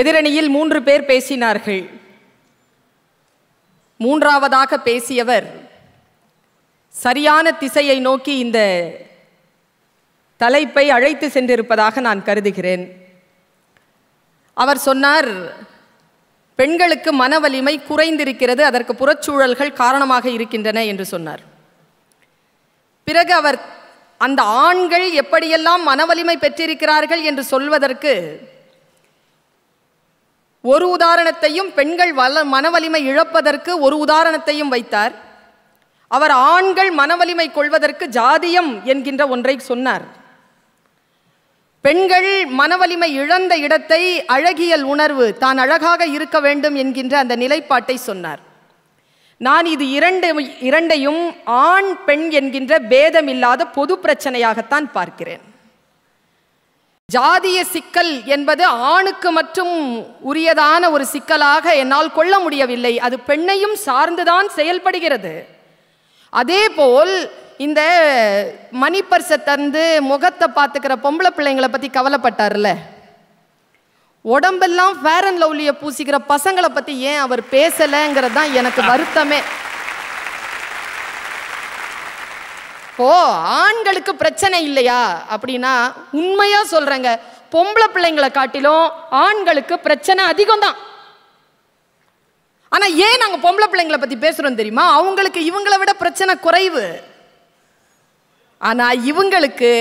எதிரணியில் மூன்று பேர் பேசினார்கள் மூன்றாவதாக பேசியவர் சரியான திசையை நோக்கி இந்த தலைப்பை அழைத்து சென்றிருப்பதாக நான் கருதுகிறேன் அவர் சொன்னார் பெண்களுக்கு மன வலிமை குறைந்திருக்கிறது அதற்கு புறச்சூழல்கள் காரணமாக இருக்கின்றன என்று சொன்னார் பிறகு அவர் அந்த ஆண்கள் எப்படியெல்லாம் மனவலிமை பெற்றிருக்கிறார்கள் என்று சொல்வதற்கு ஒரு உதாரணத்தையும் பெண்கள் வல மனவலிமை இழப்பதற்கு ஒரு உதாரணத்தையும் வைத்தார் அவர் ஆண்கள் மனவலிமை கொள்வதற்கு ஜாதியம் என்கின்ற ஒன்றை சொன்னார் பெண்கள் மனவலிமை இழந்த இடத்தை அழகியல் உணர்வு தான் அழகாக இருக்க வேண்டும் என்கின்ற அந்த நிலைப்பாட்டை சொன்னார் நான் இது இரண்டு இரண்டையும் ஆண் பெண் என்கின்ற பேதமில்லாத பொது பிரச்சனையாகத்தான் பார்க்கிறேன் ஜாதிய சிக்கல் என்பது ஆணுக்கு மட்டும் உரியதான ஒரு சிக்கலாக என்னால் கொள்ள முடியவில்லை அது பெண்ணையும் சார்ந்துதான் செயல்படுகிறது அதே போல் இந்த மணிப்பர்சை தந்து முகத்தை பார்த்துக்கிற பொம்பளை பிள்ளைங்களை பற்றி கவலைப்பட்டார்ல உடம்பெல்லாம் ஃபேர் அண்ட் லவ்லியை பூசிக்கிற பசங்களை பற்றி ஏன் அவர் பேசலைங்கிறது தான் எனக்கு வருத்தமே அப்போ ஆண்களுக்கு பிரச்சனை இல்லையா அப்படின்னா உண்மையாக சொல்கிறேங்க பொம்பளை பிள்ளைங்களை காட்டிலும் ஆண்களுக்கு பிரச்சனை அதிகம் தான் ஆனால் ஏன் நாங்கள் பொம்பளை பிள்ளைங்களை பற்றி பேசுகிறோம் தெரியுமா அவங்களுக்கு இவங்களை விட பிரச்சனை குறைவு ஆனால் இவங்களுக்கு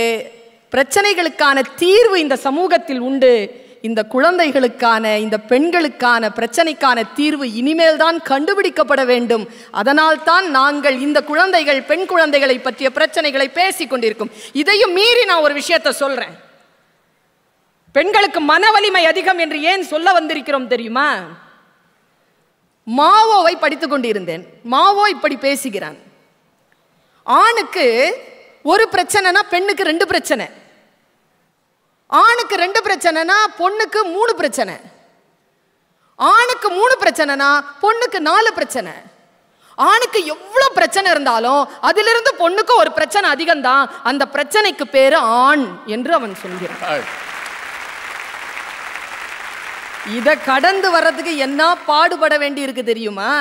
பிரச்சனைகளுக்கான தீர்வு இந்த சமூகத்தில் உண்டு இந்த குழந்தைகளுக்கான இந்த பெண்களுக்கான பிரச்சனைக்கான தீர்வு இனிமேல் தான் கண்டுபிடிக்கப்பட வேண்டும் அதனால் தான் நாங்கள் இந்த குழந்தைகள் பெண் குழந்தைகளை பற்றிய பிரச்சனைகளை பேசி கொண்டிருக்கும் இதையும் மீறி நான் ஒரு விஷயத்தை சொல்றேன் பெண்களுக்கு மன வலிமை அதிகம் என்று ஏன் சொல்ல வந்திருக்கிறோம் தெரியுமா மாவோவை படித்து கொண்டிருந்தேன் மாவோ இப்படி பேசுகிறான் ஆணுக்கு ஒரு பிரச்சனைனா பெண்ணுக்கு ரெண்டு பிரச்சனை ஆணுக்கு ரெண்டு பிரச்சனைனா பொண்ணுக்கு மூணு பிரச்சனை ஆணுக்கு மூணு பிரச்சனைனா பொண்ணுக்கு நாலு பிரச்சனை ஆணுக்கு எவ்வளோ பிரச்சனை இருந்தாலும் அதிலிருந்து பொண்ணுக்கு ஒரு பிரச்சனை அதிகம்தான் அந்த பிரச்சனைக்கு பேர் ஆண் என்று அவன் சொல்கிறான் இதை கடந்து வர்றதுக்கு என்ன பாடுபட வேண்டி இருக்கு தெரியுமா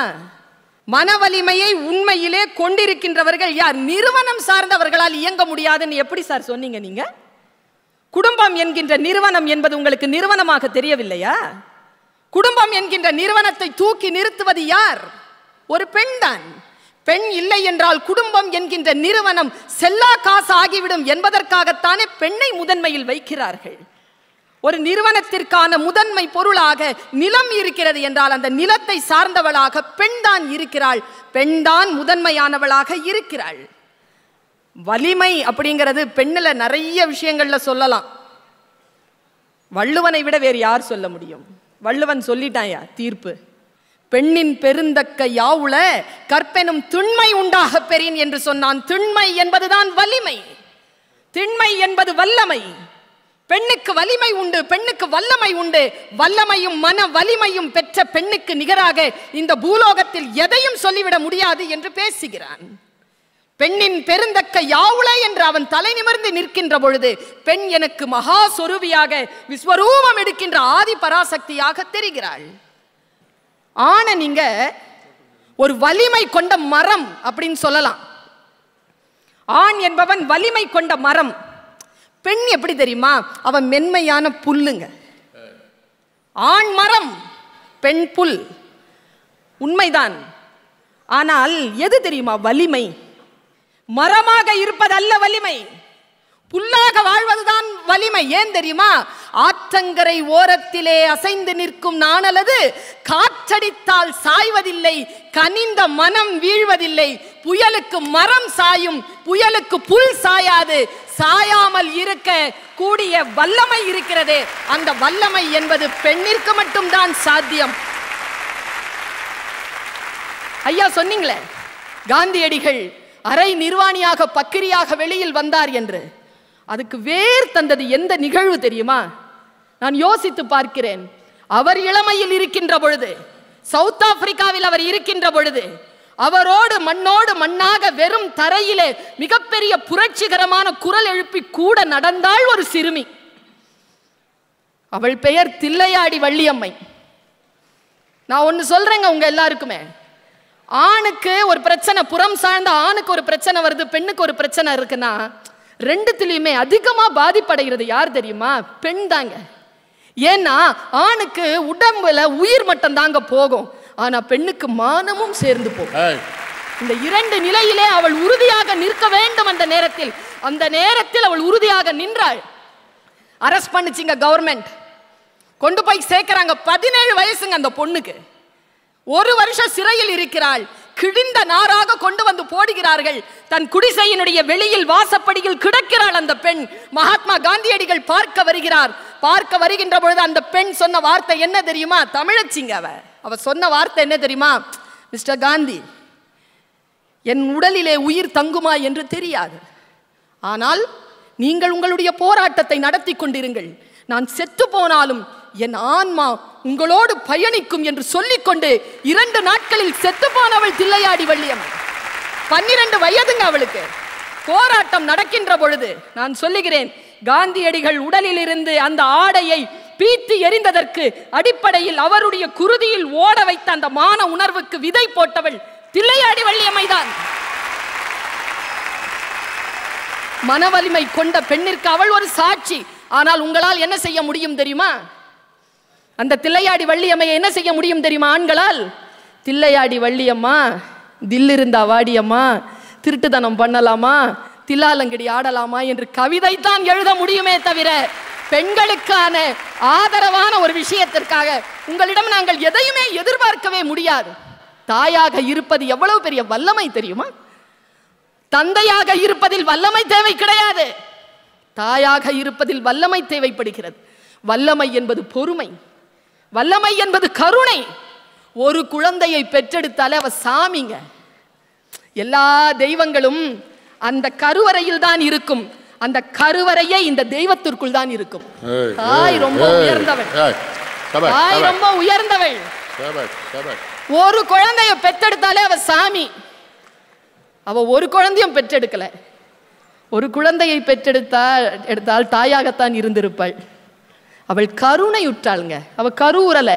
மன வலிமையை உண்மையிலே கொண்டிருக்கின்றவர்கள் யார் நிறுவனம் சார்ந்தவர்களால் இயங்க முடியாதுன்னு எப்படி சார் சொன்னீங்க நீங்கள் குடும்பம் என்கின்ற நிறுவனம் என்பது உங்களுக்கு நிறுவனமாக தெரியவில்லையா குடும்பம் என்கின்ற நிறுவனத்தை தூக்கி நிறுத்துவது யார் ஒரு பெண் தான் பெண் இல்லை என்றால் குடும்பம் என்கின்ற நிறுவனம் செல்லா காசு ஆகிவிடும் என்பதற்காகத்தானே பெண்ணை முதன்மையில் வைக்கிறார்கள் ஒரு நிறுவனத்திற்கான முதன்மை பொருளாக நிலம் இருக்கிறது என்றால் அந்த நிலத்தை சார்ந்தவளாக பெண்தான் இருக்கிறாள் பெண்தான் முதன்மையானவளாக இருக்கிறாள் வலிமை அப்படிங்கிறது பெண்ணில் நிறைய விஷயங்களில் சொல்லலாம் வள்ளுவனை விட வேறு யார் சொல்ல முடியும் வள்ளுவன் சொல்லிட்டாயா தீர்ப்பு பெண்ணின் பெருந்தக்க யாவுல கற்பெனும் திண்மை உண்டாக பெறின் என்று சொன்னான் திண்மை என்பதுதான் வலிமை திண்மை என்பது வல்லமை பெண்ணுக்கு வலிமை உண்டு பெண்ணுக்கு வல்லமை உண்டு வல்லமையும் மன வலிமையும் பெற்ற பெண்ணுக்கு நிகராக இந்த பூலோகத்தில் எதையும் சொல்லிவிட முடியாது என்று பேசுகிறான் பெண்ணின் பெருந்தக்க யாவுளை என்று அவன் தலை நிமிர்ந்து நிற்கின்ற பொழுது பெண் எனக்கு மகா சொருவியாக விஸ்வரூபம் எடுக்கின்ற ஆதி பராசக்தியாக தெரிகிறாள் ஆன நீங்க ஒரு வலிமை கொண்ட மரம் அப்படின்னு சொல்லலாம் ஆண் என்பவன் வலிமை கொண்ட மரம் பெண் எப்படி தெரியுமா அவன் மென்மையான புல்லுங்க ஆண் மரம் பெண் புல் உண்மைதான் ஆனால் எது தெரியுமா வலிமை மரமாக இருப்பதல்ல வலிமை புல்லாக வாழ்வதுதான் வலிமை ஏன் தெரியுமா ஆற்றங்கரை ஓரத்திலே அசைந்து நிற்கும் நானலது காற்றடித்தால் சாய்வதில்லை கனிந்த மனம் வீழ்வதில்லை புயலுக்கு மரம் சாயும் புயலுக்கு புல் சாயாது சாயாமல் இருக்க கூடிய வல்லமை இருக்கிறது அந்த வல்லமை என்பது பெண்ணிற்கு மட்டும்தான் சாத்தியம் ஐயா சொன்னீங்களே காந்தியடிகள் அரை நிர்வாணியாக பக்கிரியாக வெளியில் வந்தார் என்று அதுக்கு வேர் தந்தது எந்த நிகழ்வு தெரியுமா நான் யோசித்து பார்க்கிறேன் அவர் இளமையில் இருக்கின்ற பொழுது சவுத் ஆப்பிரிக்காவில் அவர் இருக்கின்ற பொழுது அவரோடு மண்ணோடு மண்ணாக வெறும் தரையிலே மிகப்பெரிய புரட்சிகரமான குரல் எழுப்பி கூட நடந்தாள் ஒரு சிறுமி அவள் பெயர் தில்லையாடி வள்ளியம்மை நான் ஒன்று சொல்றேங்க உங்க எல்லாருக்குமே ஆணுக்கு ஒரு பிரச்சனை புறம் சார்ந்த ஆணுக்கு ஒரு பிரச்சனை வருது பெண்ணுக்கு ஒரு பிரச்சனை இருக்குன்னா ரெண்டுத்துலேயுமே அதிகமாக பாதிப்படைகிறது யார் தெரியுமா பெண் தாங்க ஏன்னா ஆணுக்கு உடம்புல உயிர் மட்டும் தாங்க போகும் ஆனால் பெண்ணுக்கு மானமும் சேர்ந்து போகும் இந்த இரண்டு நிலையிலே அவள் உறுதியாக நிற்க வேண்டும் அந்த நேரத்தில் அந்த நேரத்தில் அவள் உறுதியாக நின்றாள் அரெஸ்ட் பண்ணிச்சிங்க கவர்மெண்ட் கொண்டு போய் சேர்க்கிறாங்க பதினேழு வயசுங்க அந்த பொண்ணுக்கு ஒரு வருஷம் சிறையில் இருக்கிறாள் கிழிந்த நாராக கொண்டு வந்து போடுகிறார்கள் தன் குடிசையினுடைய வெளியில் வாசப்படியில் கிடக்கிறாள் அந்த பெண் மகாத்மா காந்தியடிகள் பார்க்க வருகிறார் பார்க்க வருகின்ற பொழுது அந்த பெண் சொன்ன வார்த்தை என்ன தெரியுமா தமிழச்சிங்க அவ அவ சொன்ன வார்த்தை என்ன தெரியுமா மிஸ்டர் காந்தி என் உடலிலே உயிர் தங்குமா என்று தெரியாது ஆனால் நீங்கள் உங்களுடைய போராட்டத்தை நடத்தி கொண்டிருங்கள் நான் செத்து போனாலும் என் ஆன்மா உங்களோடு பயணிக்கும் என்று கொண்டு இரண்டு நாட்களில் செத்துப்போனவள் தில்லையாடி வள்ளியம் பன்னிரண்டு வயதுங்க அவளுக்கு போராட்டம் நடக்கின்ற பொழுது நான் சொல்லுகிறேன் காந்தியடிகள் உடலிலிருந்து அந்த ஆடையை பீத்து எரிந்ததற்கு அடிப்படையில் அவருடைய குருதியில் ஓட வைத்த அந்த மான உணர்வுக்கு விதை போட்டவள் தில்லையாடி வள்ளியம்மைதான் மனவலிமை கொண்ட பெண்ணிற்கு அவள் ஒரு சாட்சி ஆனால் உங்களால் என்ன செய்ய முடியும் தெரியுமா அந்த தில்லையாடி வள்ளியம்மையை என்ன செய்ய முடியும் தெரியுமா ஆண்களால் தில்லையாடி வள்ளியம்மா தில்லு இருந்தா வாடியம்மா திருட்டுதனம் பண்ணலாமா தில்லாலங்கடி ஆடலாமா என்று கவிதை தான் எழுத முடியுமே தவிர பெண்களுக்கான ஆதரவான ஒரு விஷயத்திற்காக உங்களிடம் நாங்கள் எதையுமே எதிர்பார்க்கவே முடியாது தாயாக இருப்பது எவ்வளவு பெரிய வல்லமை தெரியுமா தந்தையாக இருப்பதில் வல்லமை தேவை கிடையாது தாயாக இருப்பதில் வல்லமை தேவைப்படுகிறது வல்லமை என்பது பொறுமை வல்லமை என்பது கருணை ஒரு குழந்தையை பெற்றெடுத்தாலே அவ சாமிங்க எல்லா தெய்வங்களும் அந்த கருவறையில் தான் இருக்கும் அந்த கருவறையே இந்த தெய்வத்திற்குள் தான் இருக்கும் தாய் ரொம்ப உயர்ந்தவள் தாய் ரொம்ப உயர்ந்தவள் ஒரு குழந்தைய பெற்றெடுத்தாலே அவ சாமி அவ ஒரு குழந்தையும் பெற்றெடுக்கல ஒரு குழந்தையை பெற்றெடுத்தால் எடுத்தால் தாயாகத்தான் இருந்திருப்பாள் அவள் கருணை உற்றாளுங்க அவள் கருவுறலை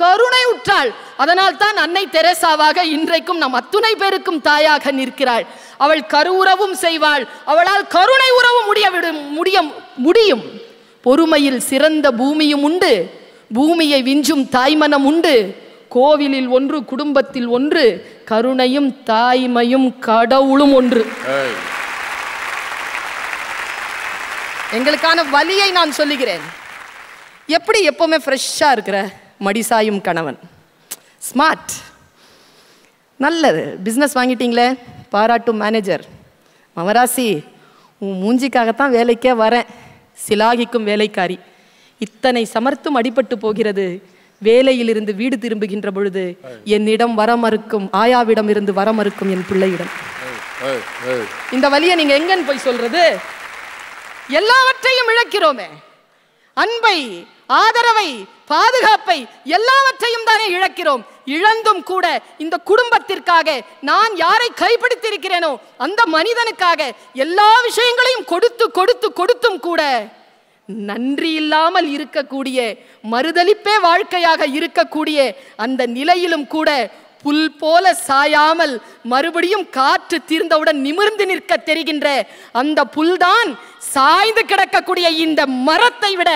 கருணை உற்றாள் அதனால் தான் அன்னை தெரசாவாக இன்றைக்கும் நம் அத்துணை பேருக்கும் தாயாக நிற்கிறாள் அவள் உறவும் செய்வாள் அவளால் கருணை உறவும் முடிய விடும் முடிய முடியும் பொறுமையில் சிறந்த பூமியும் உண்டு பூமியை விஞ்சும் தாய்மனம் உண்டு கோவிலில் ஒன்று குடும்பத்தில் ஒன்று கருணையும் தாய்மையும் கடவுளும் ஒன்று எங்களுக்கான வலியை நான் சொல்லுகிறேன் எப்படி எப்போவுமே ஃப்ரெஷ்ஷாக இருக்கிற மடிசாயும் கணவன் ஸ்மார்ட் நல்லது பிஸ்னஸ் வாங்கிட்டீங்களே பாராட்டும் மேனேஜர் மவராசி உன் மூஞ்சிக்காகத்தான் வேலைக்கே வரேன் சிலாகிக்கும் வேலைக்காரி இத்தனை சமர்த்தும் அடிபட்டு போகிறது வேலையிலிருந்து வீடு திரும்புகின்ற பொழுது என்னிடம் வர மறுக்கும் ஆயாவிடம் இருந்து வர மறுக்கும் என் பிள்ளையிடம் இந்த வழியை நீங்க எங்கன்னு போய் சொல்றது எல்லாவற்றையும் இழக்கிறோமே அன்பை ஆதரவை பாதுகாப்பை எல்லாவற்றையும் தானே இழக்கிறோம் இழந்தும் கூட இந்த குடும்பத்திற்காக நான் யாரை கைப்பிடித்திருக்கிறேனோ அந்த மனிதனுக்காக எல்லா விஷயங்களையும் கொடுத்து கொடுத்து கொடுத்தும் கூட நன்றி இல்லாமல் இருக்கக்கூடிய மறுதளிப்பே வாழ்க்கையாக இருக்கக்கூடிய அந்த நிலையிலும் கூட புல் போல சாயாமல் மறுபடியும் காற்று தீர்ந்தவுடன் நிமிர்ந்து நிற்க தெரிகின்ற அந்த புல்தான் சாய்ந்து கிடக்கக்கூடிய இந்த மரத்தை விட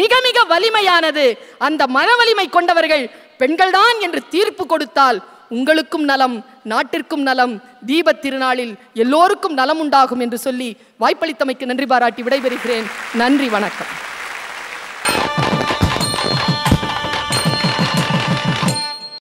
மிக மிக வலிமையானது அந்த மர வலிமை கொண்டவர்கள் பெண்கள்தான் என்று தீர்ப்பு கொடுத்தால் உங்களுக்கும் நலம் நாட்டிற்கும் நலம் தீப திருநாளில் எல்லோருக்கும் நலம் உண்டாகும் என்று சொல்லி வாய்ப்பளித்தமைக்கு நன்றி பாராட்டி விடைபெறுகிறேன் நன்றி வணக்கம்